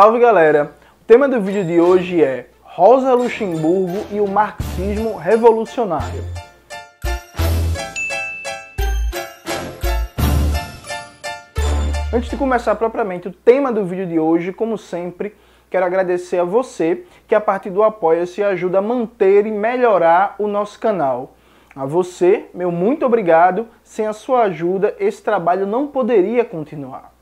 Salve galera! O tema do vídeo de hoje é Rosa Luxemburgo e o marxismo revolucionário. Antes de começar propriamente o tema do vídeo de hoje, como sempre, quero agradecer a você que a partir do Apoia-se ajuda a manter e melhorar o nosso canal. A você, meu muito obrigado. Sem a sua ajuda, esse trabalho não poderia continuar.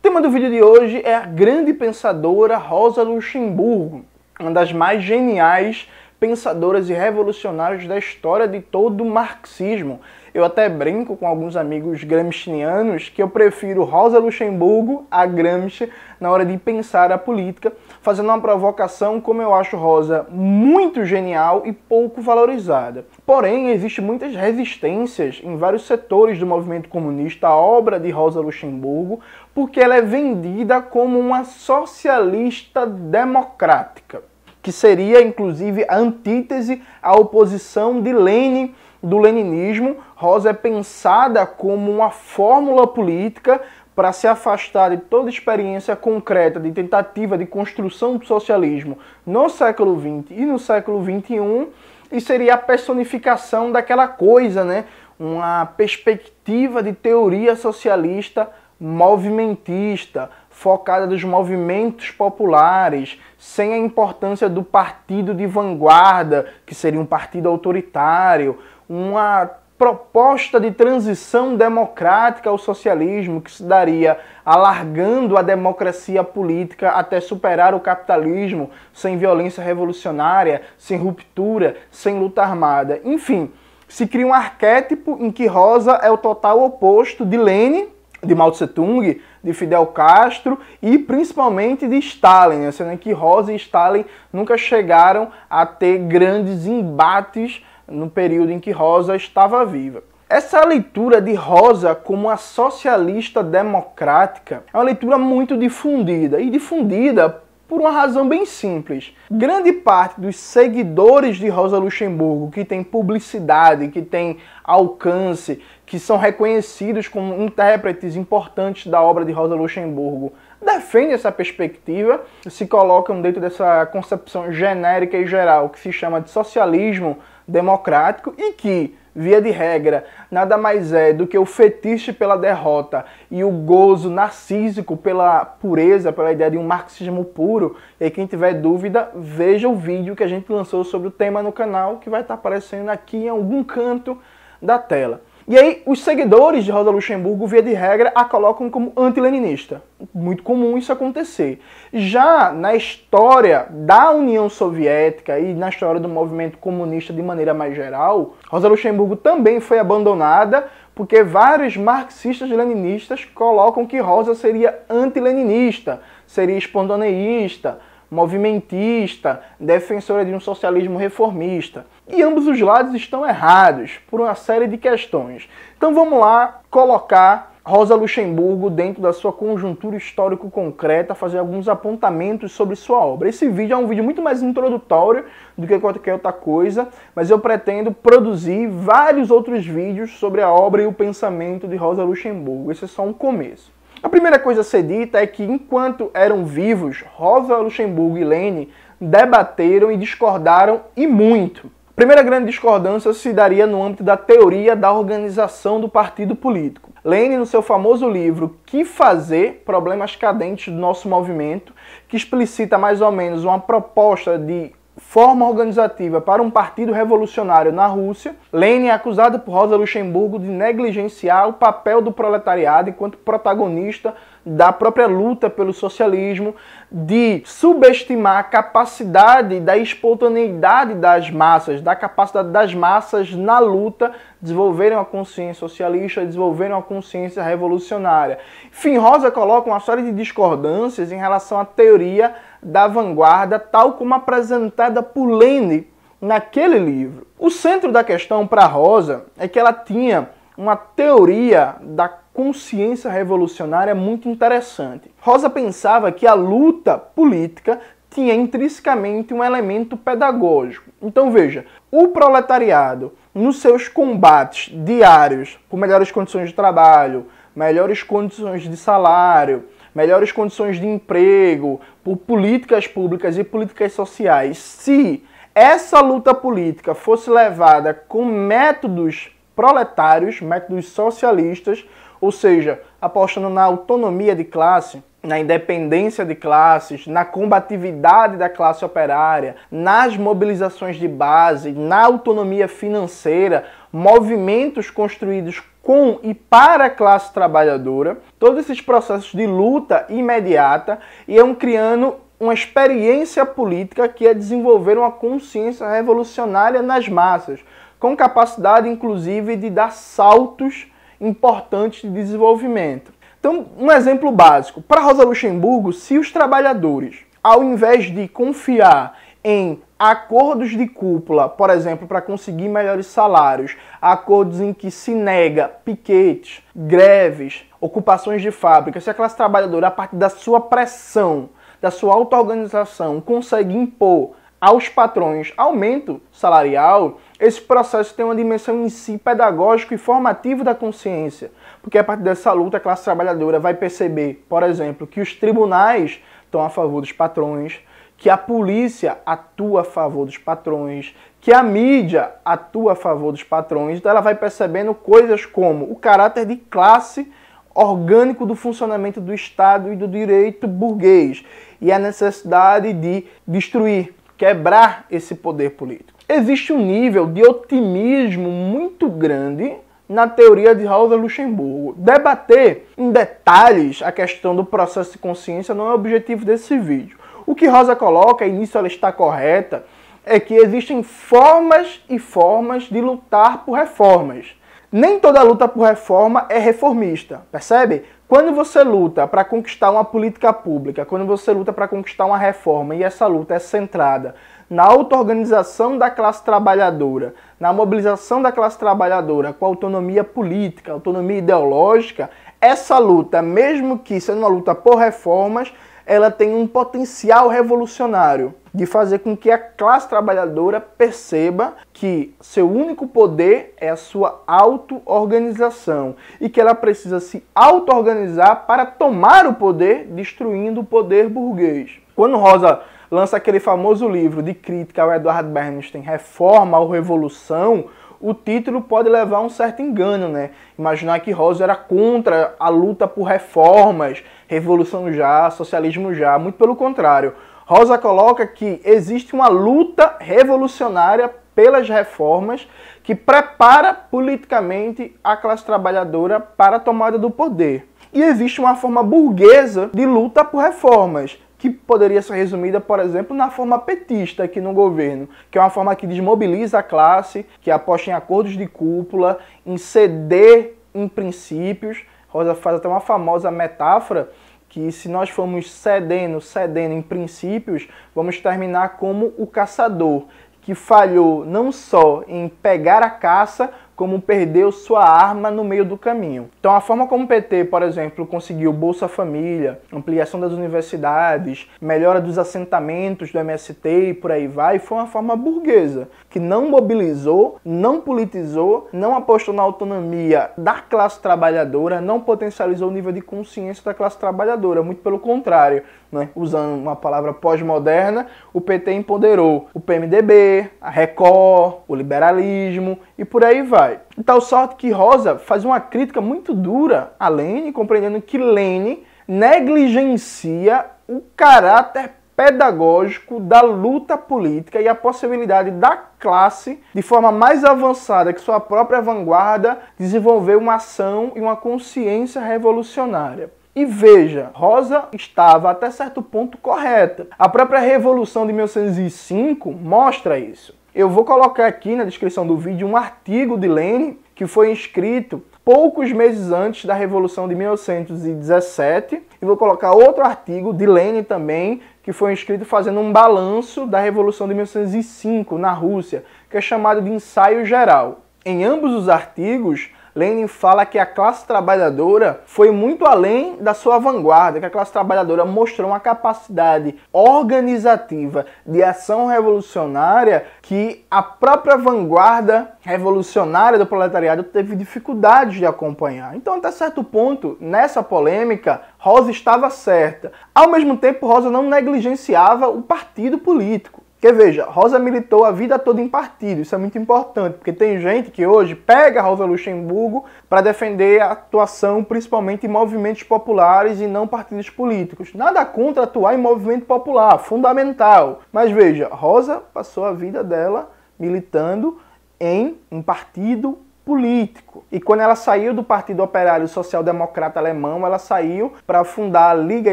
O tema do vídeo de hoje é a grande pensadora Rosa Luxemburgo, uma das mais geniais pensadoras e revolucionárias da história de todo o marxismo. Eu até brinco com alguns amigos gramscianos que eu prefiro Rosa Luxemburgo a Gramsci na hora de pensar a política, fazendo uma provocação como eu acho Rosa muito genial e pouco valorizada. Porém, existem muitas resistências em vários setores do movimento comunista à obra de Rosa Luxemburgo, porque ela é vendida como uma socialista democrática, que seria inclusive a antítese à oposição de Lenin do leninismo, Rosa é pensada como uma fórmula política para se afastar de toda experiência concreta de tentativa de construção do socialismo no século XX e no século XXI, e seria a personificação daquela coisa, né? uma perspectiva de teoria socialista movimentista, focada nos movimentos populares, sem a importância do partido de vanguarda, que seria um partido autoritário, uma proposta de transição democrática ao socialismo que se daria alargando a democracia política até superar o capitalismo sem violência revolucionária, sem ruptura, sem luta armada. Enfim, se cria um arquétipo em que Rosa é o total oposto de Lenin, de Mao Tse Tung, de Fidel Castro e principalmente de Stalin, né? sendo que Rosa e Stalin nunca chegaram a ter grandes embates no período em que Rosa estava viva. Essa leitura de Rosa como a socialista democrática é uma leitura muito difundida e difundida por uma razão bem simples. Grande parte dos seguidores de Rosa Luxemburgo, que tem publicidade, que tem alcance, que são reconhecidos como intérpretes importantes da obra de Rosa Luxemburgo, defende essa perspectiva, se colocam dentro dessa concepção genérica e geral que se chama de socialismo democrático e que, via de regra, nada mais é do que o fetiche pela derrota e o gozo narcísico pela pureza, pela ideia de um marxismo puro. E quem tiver dúvida, veja o vídeo que a gente lançou sobre o tema no canal, que vai estar aparecendo aqui em algum canto da tela. E aí, os seguidores de Rosa Luxemburgo, via de regra, a colocam como antileninista. Muito comum isso acontecer. Já na história da União Soviética e na história do movimento comunista de maneira mais geral, Rosa Luxemburgo também foi abandonada porque vários marxistas-leninistas colocam que Rosa seria antileninista, seria espontaneísta, movimentista, defensora de um socialismo reformista. E ambos os lados estão errados por uma série de questões. Então vamos lá colocar Rosa Luxemburgo dentro da sua conjuntura histórico concreta, fazer alguns apontamentos sobre sua obra. Esse vídeo é um vídeo muito mais introdutório do que qualquer outra coisa, mas eu pretendo produzir vários outros vídeos sobre a obra e o pensamento de Rosa Luxemburgo. Esse é só um começo. A primeira coisa a ser dita é que, enquanto eram vivos, Rosa Luxemburgo e Lênin debateram e discordaram e muito. A primeira grande discordância se daria no âmbito da teoria da organização do partido político. Lênin, no seu famoso livro Que Fazer? Problemas Cadentes do Nosso Movimento, que explicita mais ou menos uma proposta de forma organizativa para um partido revolucionário na Rússia, Lenin é acusado por Rosa Luxemburgo de negligenciar o papel do proletariado enquanto protagonista da própria luta pelo socialismo, de subestimar a capacidade da espontaneidade das massas, da capacidade das massas na luta desenvolverem uma consciência socialista, desenvolverem uma consciência revolucionária. Enfim, Rosa coloca uma série de discordâncias em relação à teoria da vanguarda, tal como apresentada por Lene naquele livro. O centro da questão para Rosa é que ela tinha uma teoria da consciência revolucionária muito interessante. Rosa pensava que a luta política tinha intrinsecamente um elemento pedagógico. Então veja, o proletariado, nos seus combates diários por melhores condições de trabalho, melhores condições de salário, melhores condições de emprego, por políticas públicas e políticas sociais, se essa luta política fosse levada com métodos proletários, métodos socialistas, ou seja, apostando na autonomia de classe, na independência de classes, na combatividade da classe operária, nas mobilizações de base, na autonomia financeira, movimentos construídos com e para a classe trabalhadora, todos esses processos de luta imediata e é um criando uma experiência política que é desenvolver uma consciência revolucionária nas massas, com capacidade inclusive de dar saltos importantes de desenvolvimento. Então, um exemplo básico. Para Rosa Luxemburgo, se os trabalhadores, ao invés de confiar em acordos de cúpula, por exemplo, para conseguir melhores salários, acordos em que se nega piquetes, greves, ocupações de fábrica, se a classe trabalhadora, a partir da sua pressão, da sua auto-organização, consegue impor aos patrões aumento salarial, esse processo tem uma dimensão em si pedagógico e formativo da consciência, porque a partir dessa luta a classe trabalhadora vai perceber, por exemplo, que os tribunais estão a favor dos patrões, que a polícia atua a favor dos patrões, que a mídia atua a favor dos patrões, então ela vai percebendo coisas como o caráter de classe orgânico do funcionamento do Estado e do direito burguês e a necessidade de destruir, quebrar esse poder político. Existe um nível de otimismo muito grande na teoria de Rosa Luxemburgo. Debater em detalhes a questão do processo de consciência não é o objetivo desse vídeo. O que Rosa coloca, e nisso ela está correta, é que existem formas e formas de lutar por reformas. Nem toda luta por reforma é reformista, percebe? Quando você luta para conquistar uma política pública, quando você luta para conquistar uma reforma e essa luta é centrada na auto-organização da classe trabalhadora, na mobilização da classe trabalhadora com autonomia política, autonomia ideológica, essa luta, mesmo que sendo uma luta por reformas, ela tem um potencial revolucionário de fazer com que a classe trabalhadora perceba que seu único poder é a sua auto-organização e que ela precisa se auto-organizar para tomar o poder, destruindo o poder burguês. Quando Rosa lança aquele famoso livro de crítica ao Eduardo Bernstein, Reforma ou Revolução, o título pode levar a um certo engano, né? Imaginar que Rosa era contra a luta por reformas, revolução já, socialismo já, muito pelo contrário. Rosa coloca que existe uma luta revolucionária pelas reformas que prepara politicamente a classe trabalhadora para a tomada do poder. E existe uma forma burguesa de luta por reformas, que poderia ser resumida, por exemplo, na forma petista aqui no governo, que é uma forma que desmobiliza a classe, que aposta em acordos de cúpula, em ceder em princípios. Rosa faz até uma famosa metáfora que se nós formos cedendo, cedendo em princípios, vamos terminar como o caçador que falhou não só em pegar a caça, como perdeu sua arma no meio do caminho. Então, a forma como o PT, por exemplo, conseguiu Bolsa Família, ampliação das universidades, melhora dos assentamentos do MST e por aí vai, foi uma forma burguesa, que não mobilizou, não politizou, não apostou na autonomia da classe trabalhadora, não potencializou o nível de consciência da classe trabalhadora, muito pelo contrário, né? usando uma palavra pós-moderna, o PT empoderou o PMDB, a Record, o liberalismo e por aí vai tal sorte que Rosa faz uma crítica muito dura a Lene, compreendendo que Lene negligencia o caráter pedagógico da luta política e a possibilidade da classe, de forma mais avançada que sua própria vanguarda, desenvolver uma ação e uma consciência revolucionária. E veja, Rosa estava até certo ponto correta. A própria Revolução de 1905 mostra isso. Eu vou colocar aqui na descrição do vídeo um artigo de Lenin que foi escrito poucos meses antes da Revolução de 1917. E vou colocar outro artigo de Lenin também, que foi escrito fazendo um balanço da Revolução de 1905 na Rússia, que é chamado de ensaio geral. Em ambos os artigos, Lenin fala que a classe trabalhadora foi muito além da sua vanguarda, que a classe trabalhadora mostrou uma capacidade organizativa de ação revolucionária que a própria vanguarda revolucionária do proletariado teve dificuldades de acompanhar. Então, até certo ponto, nessa polêmica, Rosa estava certa. Ao mesmo tempo, Rosa não negligenciava o partido político. Porque veja, Rosa militou a vida toda em partido, isso é muito importante, porque tem gente que hoje pega Rosa Luxemburgo para defender a atuação principalmente em movimentos populares e não partidos políticos. Nada contra atuar em movimento popular, fundamental. Mas veja, Rosa passou a vida dela militando em um partido político. E quando ela saiu do Partido Operário Social Democrata Alemão, ela saiu para fundar a Liga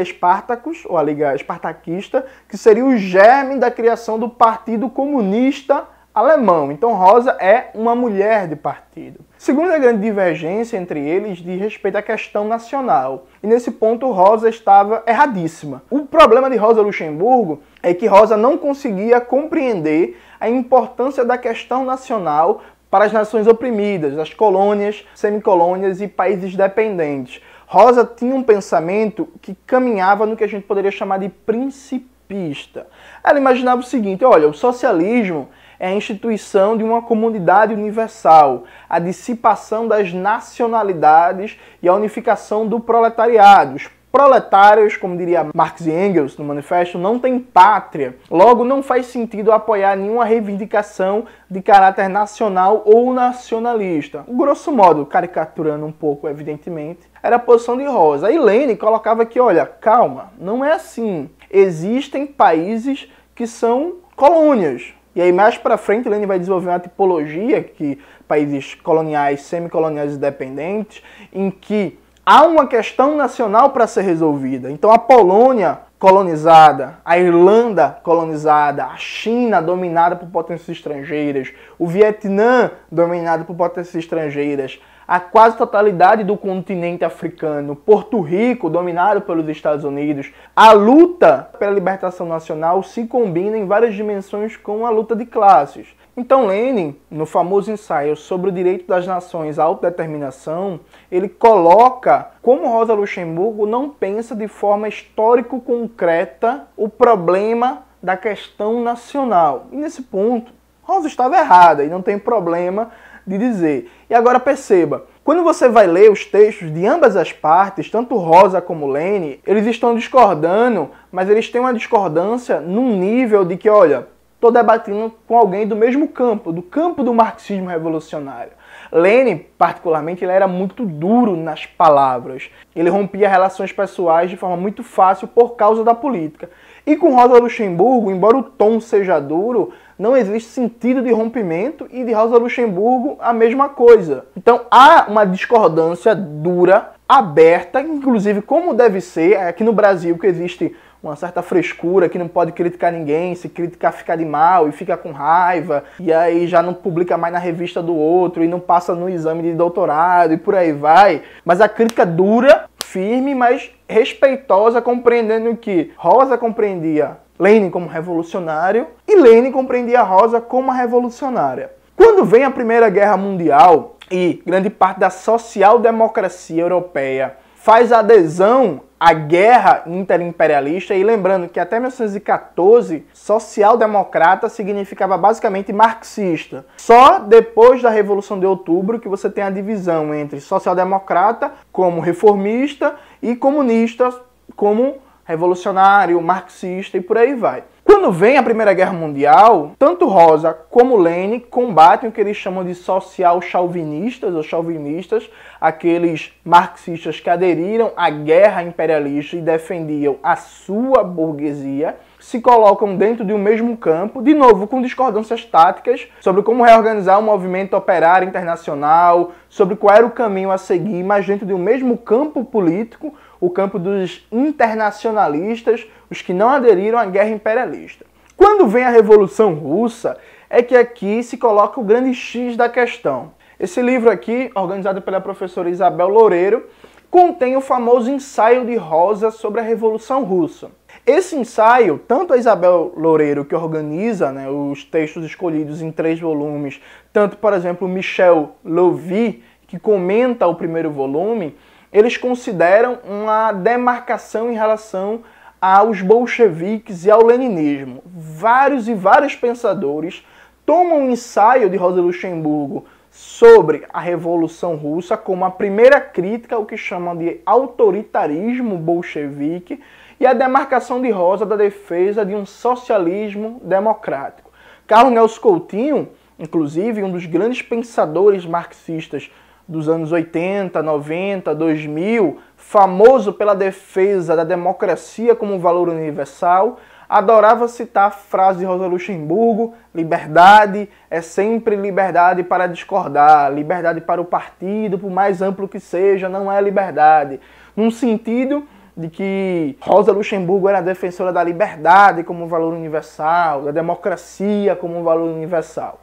Espartacus, ou a Liga Espartaquista, que seria o germe da criação do Partido Comunista Alemão. Então Rosa é uma mulher de partido. Segunda grande divergência entre eles diz respeito à questão nacional. E nesse ponto Rosa estava erradíssima. O problema de Rosa Luxemburgo é que Rosa não conseguia compreender a importância da questão nacional para as nações oprimidas, as colônias, semicolônias e países dependentes. Rosa tinha um pensamento que caminhava no que a gente poderia chamar de principista. Ela imaginava o seguinte: olha, o socialismo é a instituição de uma comunidade universal, a dissipação das nacionalidades e a unificação do proletariado. Os Proletários, como diria Marx e Engels no manifesto, não têm pátria. Logo, não faz sentido apoiar nenhuma reivindicação de caráter nacional ou nacionalista. Grosso modo, caricaturando um pouco, evidentemente, era a posição de Rosa. E Lenin colocava que, olha, calma, não é assim. Existem países que são colônias. E aí mais para frente Lenin vai desenvolver uma tipologia que países coloniais, semicoloniais e dependentes, em que há uma questão nacional para ser resolvida. Então a Polônia colonizada, a Irlanda colonizada, a China dominada por potências estrangeiras, o Vietnã dominado por potências estrangeiras, a quase totalidade do continente africano, Porto Rico dominado pelos Estados Unidos. A luta pela libertação nacional se combina em várias dimensões com a luta de classes. Então Lenin, no famoso ensaio sobre o direito das nações à autodeterminação, ele coloca como Rosa Luxemburgo não pensa de forma histórico concreta o problema da questão nacional. E nesse ponto, Rosa estava errada e não tem problema de dizer. E agora perceba, quando você vai ler os textos de ambas as partes, tanto Rosa como Lenin, eles estão discordando, mas eles têm uma discordância num nível de que, olha, estou debatendo com alguém do mesmo campo, do campo do marxismo revolucionário. Lenin, particularmente, ele era muito duro nas palavras. Ele rompia relações pessoais de forma muito fácil por causa da política. E com Rosa Luxemburgo, embora o tom seja duro, não existe sentido de rompimento e de Rosa Luxemburgo a mesma coisa. Então há uma discordância dura, aberta, inclusive como deve ser, é aqui no Brasil que existe uma certa frescura, que não pode criticar ninguém, se criticar fica de mal e fica com raiva, e aí já não publica mais na revista do outro e não passa no exame de doutorado e por aí vai. Mas a crítica dura, firme, mas respeitosa, compreendendo que Rosa compreendia Lenin como revolucionário e Lenin compreendia Rosa como a revolucionária. Quando vem a Primeira Guerra Mundial e grande parte da social-democracia europeia faz adesão à guerra interimperialista e lembrando que até 1914 social-democrata significava basicamente marxista. Só depois da Revolução de Outubro que você tem a divisão entre social-democrata como reformista e comunista como revolucionário, marxista e por aí vai. Quando vem a Primeira Guerra Mundial, tanto Rosa como Lenin combatem o que eles chamam de social chauvinistas ou chauvinistas, aqueles marxistas que aderiram à guerra imperialista e defendiam a sua burguesia, se colocam dentro de um mesmo campo, de novo com discordâncias táticas sobre como reorganizar o movimento operário internacional, sobre qual era o caminho a seguir, mas dentro de um mesmo campo político o campo dos internacionalistas, os que não aderiram à guerra imperialista. Quando vem a Revolução Russa, é que aqui se coloca o grande X da questão. Esse livro aqui, organizado pela professora Isabel Loureiro, contém o famoso ensaio de Rosa sobre a Revolução Russa. Esse ensaio, tanto a Isabel Loureiro, que organiza né, os textos escolhidos em três volumes, tanto, por exemplo, Michel Louvi que comenta o primeiro volume, eles consideram uma demarcação em relação aos bolcheviques e ao leninismo. Vários e vários pensadores tomam um ensaio de Rosa Luxemburgo sobre a Revolução Russa como a primeira crítica ao que chamam de autoritarismo bolchevique e a demarcação de Rosa da defesa de um socialismo democrático. Carlos Nelson Coutinho, inclusive um dos grandes pensadores marxistas dos anos 80, 90, 2000, famoso pela defesa da democracia como um valor universal, adorava citar a frase de Rosa Luxemburgo: liberdade é sempre liberdade para discordar, liberdade para o partido, por mais amplo que seja, não é liberdade. Num sentido de que Rosa Luxemburgo era defensora da liberdade como um valor universal, da democracia como um valor universal.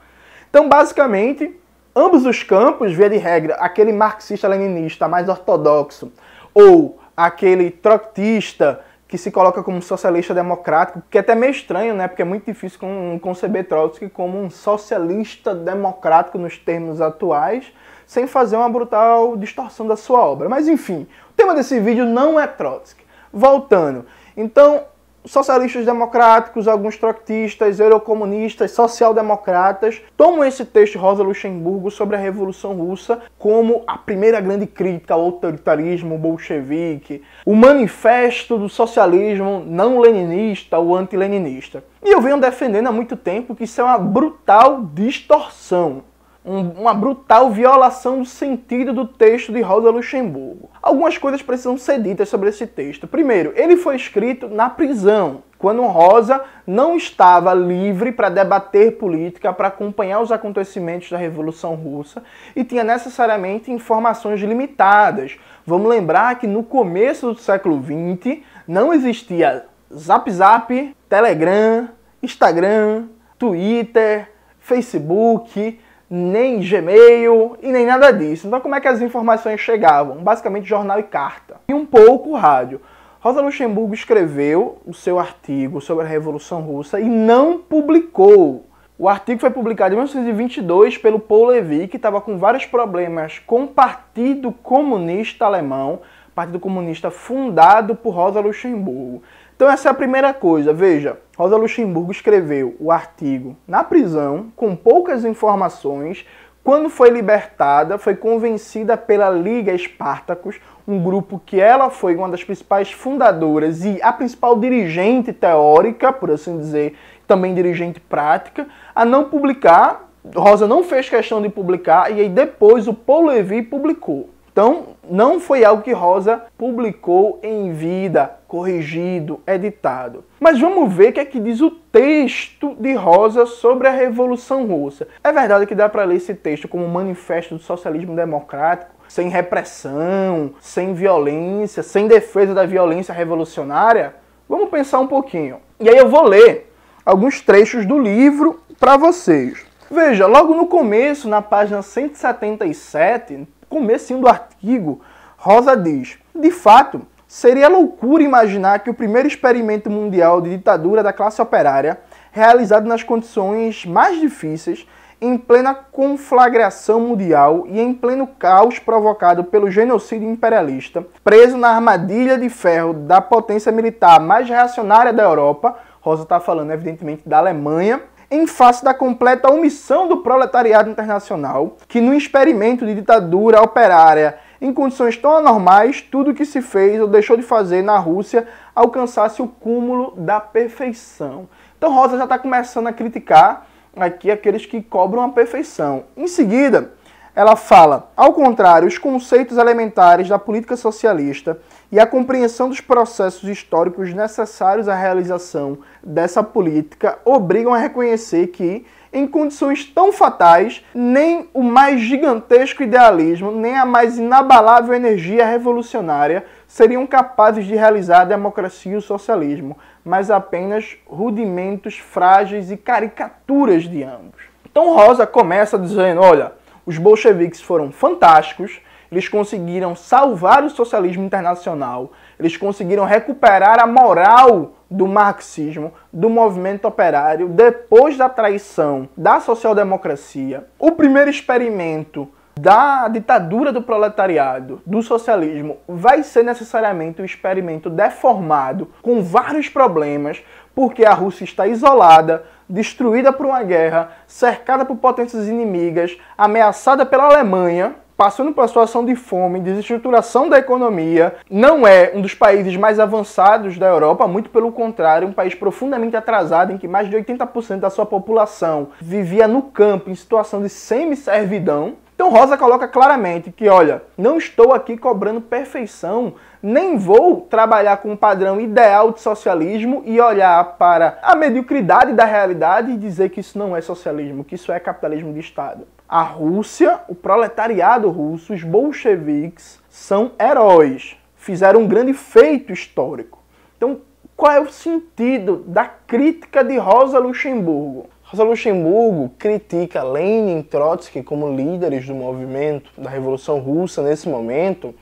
Então, basicamente, ambos os campos, via de regra, aquele marxista-leninista mais ortodoxo ou aquele trotskista que se coloca como socialista democrático, que é até meio estranho, né? Porque é muito difícil conceber Trotsky como um socialista democrático nos termos atuais, sem fazer uma brutal distorção da sua obra. Mas enfim, o tema desse vídeo não é Trotsky. Voltando. Então, socialistas democráticos, alguns troctistas, eurocomunistas, social-democratas tomam esse texto Rosa Luxemburgo sobre a Revolução Russa como a primeira grande crítica ao autoritarismo bolchevique, o manifesto do socialismo não leninista ou leninista E eu venho defendendo há muito tempo que isso é uma brutal distorção um, uma brutal violação do sentido do texto de Rosa Luxemburgo. Algumas coisas precisam ser ditas sobre esse texto. Primeiro, ele foi escrito na prisão, quando Rosa não estava livre para debater política, para acompanhar os acontecimentos da Revolução Russa e tinha necessariamente informações limitadas. Vamos lembrar que no começo do século XX não existia Zap Zap, Telegram, Instagram, Twitter, Facebook, nem Gmail e nem nada disso. Então, como é que as informações chegavam? Basicamente, jornal e carta. E um pouco rádio. Rosa Luxemburgo escreveu o seu artigo sobre a Revolução Russa e não publicou. O artigo foi publicado em 1922 pelo Paul Levy, que estava com vários problemas com o Partido Comunista Alemão, Partido Comunista fundado por Rosa Luxemburgo. Então essa é a primeira coisa. Veja, Rosa Luxemburgo escreveu o artigo na prisão com poucas informações. Quando foi libertada, foi convencida pela Liga Espartacus, um grupo que ela foi uma das principais fundadoras e a principal dirigente teórica, por assim dizer, também dirigente prática, a não publicar. Rosa não fez questão de publicar e aí depois o Paul Levy publicou. Então, não foi algo que Rosa publicou em vida, corrigido, editado. Mas vamos ver o que é que diz o texto de Rosa sobre a Revolução Russa. É verdade que dá para ler esse texto como um manifesto do socialismo democrático, sem repressão, sem violência, sem defesa da violência revolucionária? Vamos pensar um pouquinho. E aí eu vou ler alguns trechos do livro para vocês. Veja, logo no começo, na página 177, comecinho do artigo, Rosa diz: De fato, seria loucura imaginar que o primeiro experimento mundial de ditadura da classe operária, realizado nas condições mais difíceis, em plena conflagração mundial e em pleno caos provocado pelo genocídio imperialista, preso na armadilha de ferro da potência militar mais reacionária da Europa, Rosa está falando evidentemente da Alemanha, em face da completa omissão do proletariado internacional, que no experimento de ditadura operária em condições tão anormais, tudo o que se fez ou deixou de fazer na Rússia alcançasse o cúmulo da perfeição. Então Rosa já está começando a criticar aqui aqueles que cobram a perfeição. Em seguida, ela fala: ao contrário, os conceitos elementares da política socialista e a compreensão dos processos históricos necessários à realização dessa política obrigam a reconhecer que, em condições tão fatais, nem o mais gigantesco idealismo, nem a mais inabalável energia revolucionária seriam capazes de realizar a democracia e o socialismo, mas apenas rudimentos frágeis e caricaturas de ambos. Então Rosa começa dizendo: olha os bolcheviques foram fantásticos, eles conseguiram salvar o socialismo internacional, eles conseguiram recuperar a moral do marxismo, do movimento operário, depois da traição da social-democracia. O primeiro experimento da ditadura do proletariado, do socialismo, vai ser necessariamente um experimento deformado, com vários problemas, porque a Rússia está isolada, destruída por uma guerra, cercada por potências inimigas, ameaçada pela Alemanha, passando por uma situação de fome, desestruturação da economia, não é um dos países mais avançados da Europa, muito pelo contrário, um país profundamente atrasado em que mais de 80% da sua população vivia no campo em situação de semi-servidão. Então Rosa coloca claramente que, olha, não estou aqui cobrando perfeição, nem vou trabalhar com um padrão ideal de socialismo e olhar para a mediocridade da realidade e dizer que isso não é socialismo, que isso é capitalismo de Estado. A Rússia, o proletariado russo, os bolcheviques são heróis, fizeram um grande feito histórico. Então, qual é o sentido da crítica de Rosa Luxemburgo? Rosa Luxemburgo critica Lenin e Trotsky como líderes do movimento da Revolução Russa nesse momento,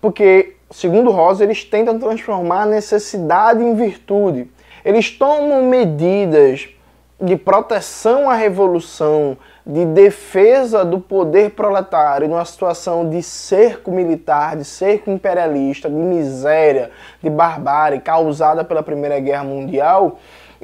porque, segundo Rosa, eles tentam transformar a necessidade em virtude. Eles tomam medidas de proteção à revolução, de defesa do poder proletário numa situação de cerco militar, de cerco imperialista, de miséria, de barbárie causada pela Primeira Guerra Mundial,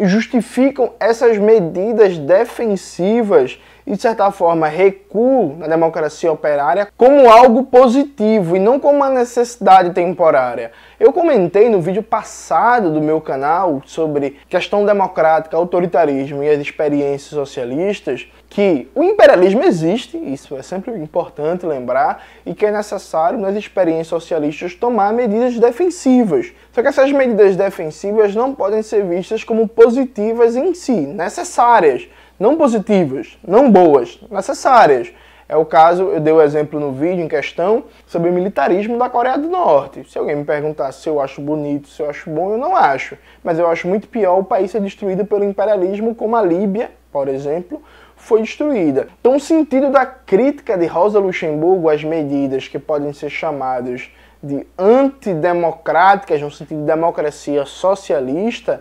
justificam essas medidas defensivas e, de certa forma, recuo na democracia operária como algo positivo e não como uma necessidade temporária. Eu comentei no vídeo passado do meu canal sobre questão democrática, autoritarismo e as experiências socialistas que o imperialismo existe, isso é sempre importante lembrar, e que é necessário nas experiências socialistas tomar medidas defensivas. Só que essas medidas defensivas não podem ser vistas como positivas em si, necessárias, não positivas, não boas, necessárias. É o caso, eu dei o exemplo no vídeo em questão sobre o militarismo da Coreia do Norte. Se alguém me perguntar se eu acho bonito, se eu acho bom, eu não acho. Mas eu acho muito pior o país ser destruído pelo imperialismo, como a Líbia, por exemplo, foi destruída. Então, o sentido da crítica de Rosa Luxemburgo às medidas que podem ser chamadas de antidemocráticas, no sentido de democracia socialista,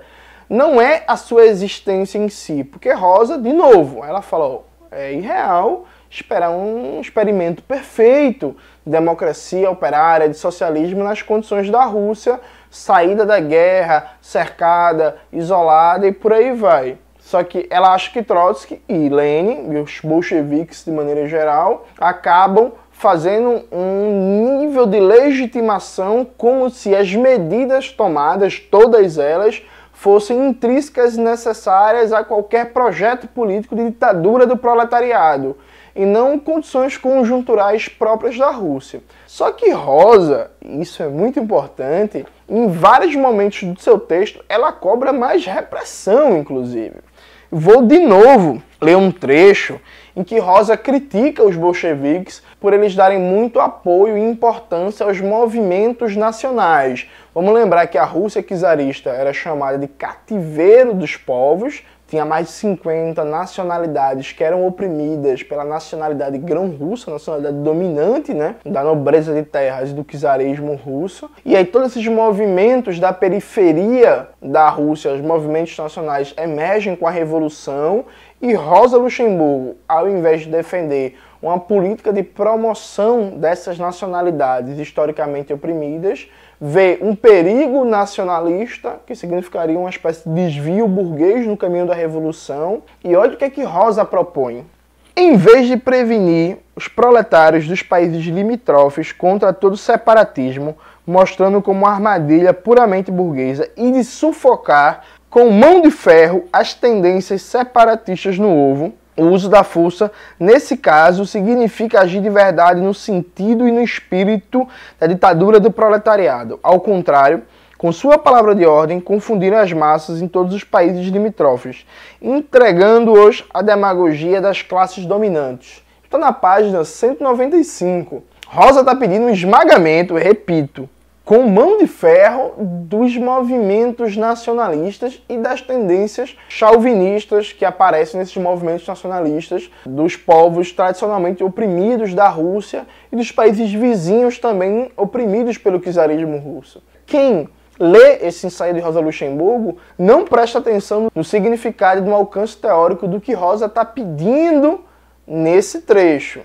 não é a sua existência em si, porque Rosa, de novo, ela falou, é irreal esperar um experimento perfeito de democracia operária, de socialismo nas condições da Rússia, saída da guerra, cercada, isolada e por aí vai. Só que ela acha que Trotsky e Lenin, e os bolcheviques de maneira geral, acabam fazendo um nível de legitimação como se as medidas tomadas, todas elas, fossem intrínsecas e necessárias a qualquer projeto político de ditadura do proletariado e não condições conjunturais próprias da Rússia. Só que Rosa, e isso é muito importante, em vários momentos do seu texto ela cobra mais repressão, inclusive. Vou de novo ler um trecho em que Rosa critica os bolcheviques por eles darem muito apoio e importância aos movimentos nacionais. Vamos lembrar que a Rússia czarista era chamada de cativeiro dos povos, tinha mais de 50 nacionalidades que eram oprimidas pela nacionalidade grão-russa, nacionalidade dominante, né, da nobreza de terras e do czarismo russo. E aí todos esses movimentos da periferia da Rússia, os movimentos nacionais emergem com a revolução e Rosa Luxemburgo, ao invés de defender uma política de promoção dessas nacionalidades historicamente oprimidas, vê um perigo nacionalista, que significaria uma espécie de desvio burguês no caminho da revolução, e olha o que é que Rosa propõe. Em vez de prevenir os proletários dos países limítrofes contra todo separatismo, mostrando como uma armadilha puramente burguesa e de sufocar com mão de ferro as tendências separatistas no ovo, o uso da força, nesse caso, significa agir de verdade no sentido e no espírito da ditadura do proletariado. Ao contrário, com sua palavra de ordem, confundiram as massas em todos os países limítrofes, entregando-os à demagogia das classes dominantes. Está na página 195. Rosa está pedindo um esmagamento, repito, com mão de ferro dos movimentos nacionalistas e das tendências chauvinistas que aparecem nesses movimentos nacionalistas dos povos tradicionalmente oprimidos da Rússia e dos países vizinhos também oprimidos pelo czarismo russo. Quem lê esse ensaio de Rosa Luxemburgo não presta atenção no significado e no alcance teórico do que Rosa está pedindo nesse trecho.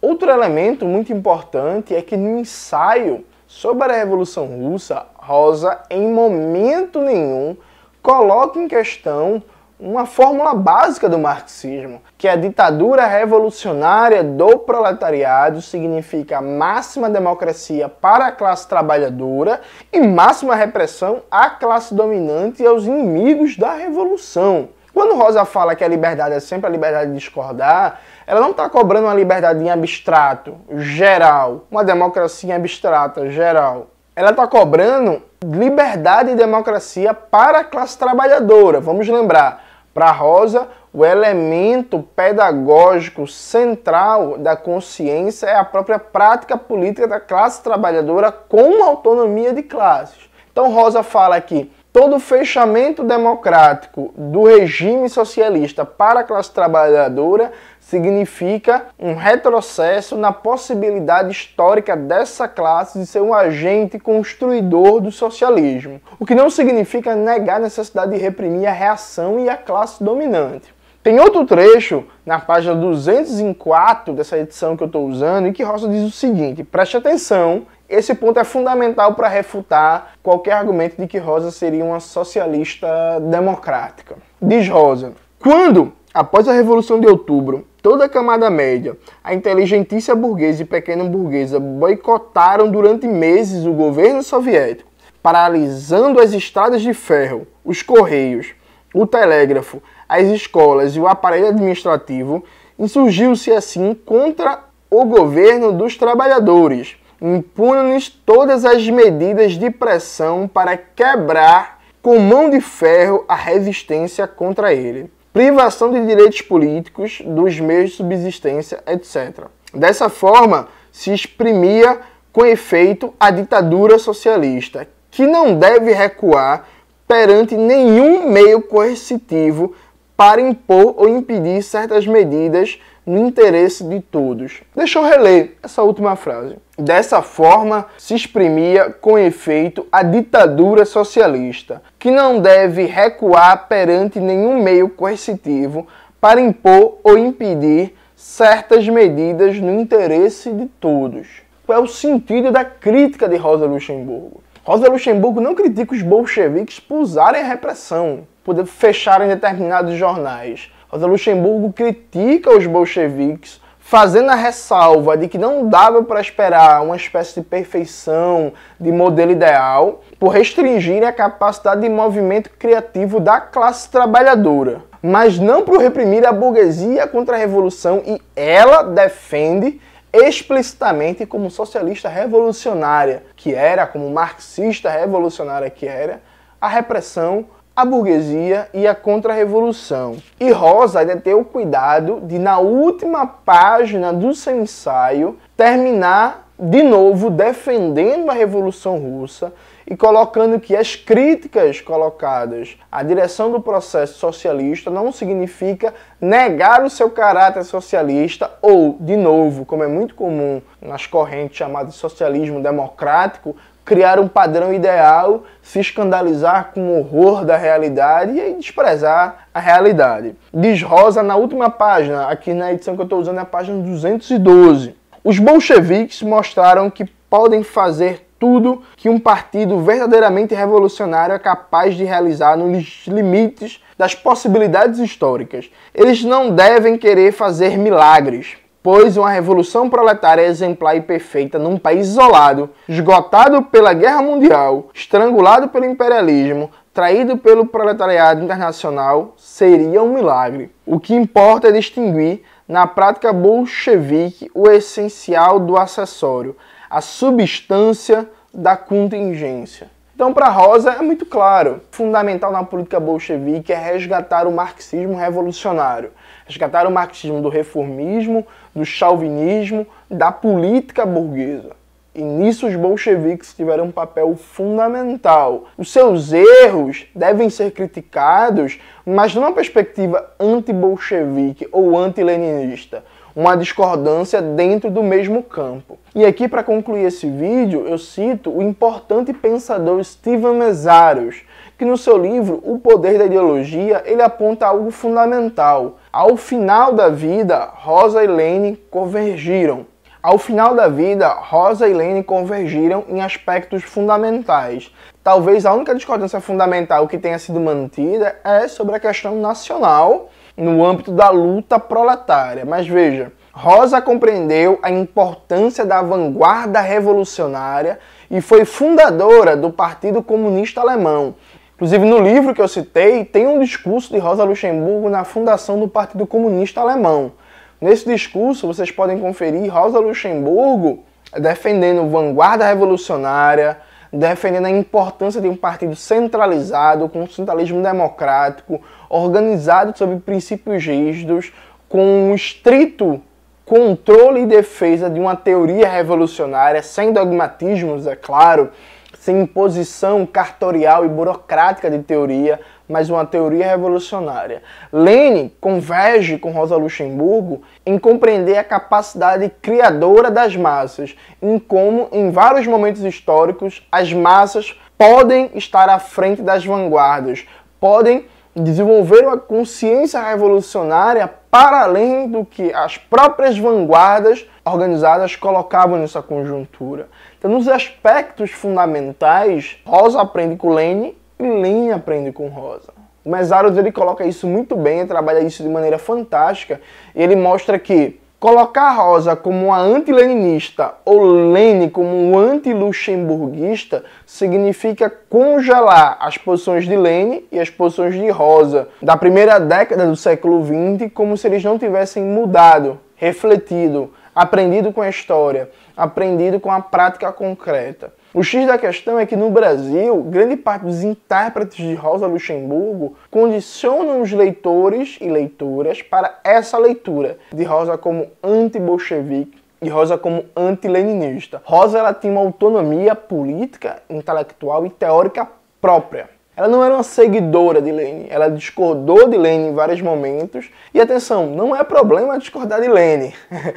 Outro elemento muito importante é que no ensaio sobre a Revolução Russa, Rosa em momento nenhum coloca em questão uma fórmula básica do marxismo, que é a ditadura revolucionária do proletariado significa máxima democracia para a classe trabalhadora e máxima repressão à classe dominante e aos inimigos da revolução. Quando Rosa fala que a liberdade é sempre a liberdade de discordar, ela não está cobrando uma liberdade em abstrato, geral, uma democracia abstrata, geral. Ela está cobrando liberdade e democracia para a classe trabalhadora. Vamos lembrar, para Rosa, o elemento pedagógico central da consciência é a própria prática política da classe trabalhadora com autonomia de classes. Então Rosa fala aqui todo fechamento democrático do regime socialista para a classe trabalhadora significa um retrocesso na possibilidade histórica dessa classe de ser um agente construidor do socialismo, o que não significa negar a necessidade de reprimir a reação e a classe dominante. Tem outro trecho na página 204 dessa edição que eu estou usando em que Rosa diz o seguinte: preste atenção, esse ponto é fundamental para refutar qualquer argumento de que Rosa seria uma socialista democrática. Diz Rosa: quando, após a Revolução de Outubro, Toda a camada média, a inteligência burguesa e pequena burguesa boicotaram durante meses o governo soviético, paralisando as estradas de ferro, os correios, o telégrafo, as escolas e o aparelho administrativo, insurgiu-se assim contra o governo dos trabalhadores, impunha-lhes todas as medidas de pressão para quebrar com mão de ferro a resistência contra ele privação de direitos políticos, dos meios de subsistência, etc. Dessa forma, se exprimia com efeito a ditadura socialista, que não deve recuar perante nenhum meio coercitivo para impor ou impedir certas medidas no interesse de todos. Deixa eu reler essa última frase. Dessa forma, se exprimia com efeito a ditadura socialista, que não deve recuar perante nenhum meio coercitivo para impor ou impedir certas medidas no interesse de todos. Qual é o sentido da crítica de Rosa Luxemburgo? Rosa Luxemburgo não critica os bolcheviques por usarem a repressão, por fecharem determinados jornais Rosa Luxemburgo critica os bolcheviques, fazendo a ressalva de que não dava para esperar uma espécie de perfeição, de modelo ideal, por restringir a capacidade de movimento criativo da classe trabalhadora, mas não por reprimir a burguesia contra a revolução e ela defende explicitamente como socialista revolucionária que era, como marxista revolucionária que era, a repressão a burguesia e a contra-revolução. E Rosa ainda tem o cuidado de, na última página do seu ensaio, terminar de novo defendendo a Revolução Russa e colocando que as críticas colocadas à direção do processo socialista não significa negar o seu caráter socialista ou, de novo, como é muito comum nas correntes chamadas de socialismo democrático, criar um padrão ideal, se escandalizar com o horror da realidade e desprezar a realidade. Diz Rosa na última página, aqui na edição que eu estou usando é a página 212. Os bolcheviques mostraram que podem fazer tudo que um partido verdadeiramente revolucionário é capaz de realizar nos limites das possibilidades históricas. Eles não devem querer fazer milagres pois uma revolução proletária exemplar e perfeita num país isolado, esgotado pela guerra mundial, estrangulado pelo imperialismo, traído pelo proletariado internacional, seria um milagre. O que importa é distinguir, na prática bolchevique, o essencial do acessório, a substância da contingência. Então, para Rosa, é muito claro: fundamental na política bolchevique é resgatar o marxismo revolucionário resgatar o marxismo do reformismo, do chauvinismo, da política burguesa. E nisso os bolcheviques tiveram um papel fundamental. Os seus erros devem ser criticados, mas numa perspectiva anti-bolchevique ou anti-leninista, uma discordância dentro do mesmo campo. E aqui, para concluir esse vídeo, eu cito o importante pensador Steven Mesaros, que no seu livro O Poder da Ideologia ele aponta algo fundamental ao final da vida, Rosa e Lane convergiram. Ao final da vida, Rosa e Lane convergiram em aspectos fundamentais. Talvez a única discordância fundamental que tenha sido mantida é sobre a questão nacional no âmbito da luta proletária. Mas veja, Rosa compreendeu a importância da vanguarda revolucionária e foi fundadora do Partido Comunista Alemão, Inclusive, no livro que eu citei, tem um discurso de Rosa Luxemburgo na fundação do Partido Comunista Alemão. Nesse discurso, vocês podem conferir Rosa Luxemburgo defendendo vanguarda revolucionária, defendendo a importância de um partido centralizado, com um centralismo democrático, organizado sob princípios rígidos, com um estrito controle e defesa de uma teoria revolucionária, sem dogmatismos, é claro, sem imposição cartorial e burocrática de teoria, mas uma teoria revolucionária. Lenin converge com Rosa Luxemburgo em compreender a capacidade criadora das massas, em como, em vários momentos históricos, as massas podem estar à frente das vanguardas, podem desenvolver uma consciência revolucionária para além do que as próprias vanguardas organizadas colocavam nessa conjuntura. Então, nos aspectos fundamentais, Rosa aprende com Lênin e Lênin aprende com Rosa. O Mesaros ele coloca isso muito bem, trabalha isso de maneira fantástica, e ele mostra que Colocar Rosa como uma antileninista ou Lene como um anti-luxemburguista significa congelar as posições de Lene e as posições de Rosa da primeira década do século XX como se eles não tivessem mudado, refletido, aprendido com a história, aprendido com a prática concreta. O X da questão é que no Brasil, grande parte dos intérpretes de Rosa Luxemburgo condicionam os leitores e leitoras para essa leitura de Rosa como anti-bolchevique e Rosa como anti-leninista. Rosa ela tinha uma autonomia política, intelectual e teórica própria. Ela não era uma seguidora de Lenin, ela discordou de Lenin em vários momentos. E atenção, não é problema discordar de Lenin.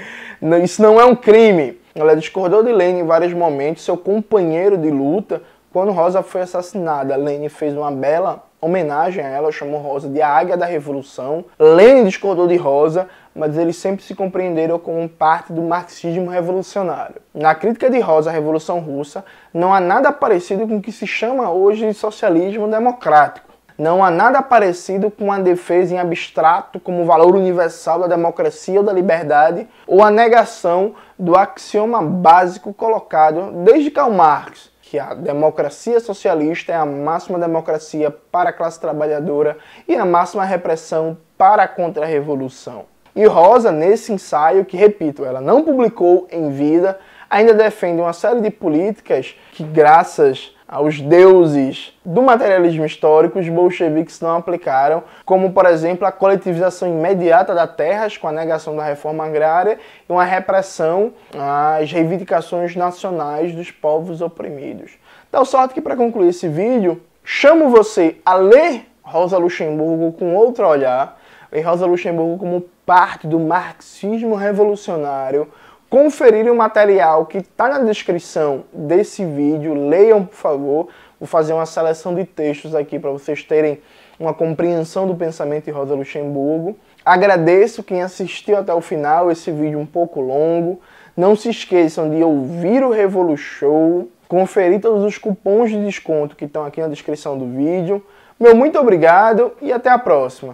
Isso não é um crime. Ela discordou de Lane em vários momentos, seu companheiro de luta. Quando Rosa foi assassinada, Lane fez uma bela homenagem a ela, chamou Rosa de a Águia da Revolução. Lenin discordou de Rosa, mas eles sempre se compreenderam como parte do marxismo revolucionário. Na crítica de Rosa à Revolução Russa, não há nada parecido com o que se chama hoje de socialismo democrático. Não há nada parecido com a defesa em abstrato como valor universal da democracia ou da liberdade, ou a negação do axioma básico colocado desde Karl Marx, que a democracia socialista é a máxima democracia para a classe trabalhadora e a máxima repressão para a contra-revolução. E Rosa, nesse ensaio, que repito, ela não publicou em vida, ainda defende uma série de políticas que, graças aos deuses do materialismo histórico, os bolcheviques não aplicaram, como por exemplo a coletivização imediata das terras com a negação da reforma agrária e uma repressão às reivindicações nacionais dos povos oprimidos. Tal sorte que para concluir esse vídeo, chamo você a ler Rosa Luxemburgo com outro olhar, e Rosa Luxemburgo como parte do marxismo revolucionário conferirem o material que está na descrição desse vídeo, leiam por favor. Vou fazer uma seleção de textos aqui para vocês terem uma compreensão do pensamento de Rosa Luxemburgo. Agradeço quem assistiu até o final, esse vídeo um pouco longo. Não se esqueçam de ouvir o Revolu Show, conferir todos os cupons de desconto que estão aqui na descrição do vídeo. Meu muito obrigado e até a próxima!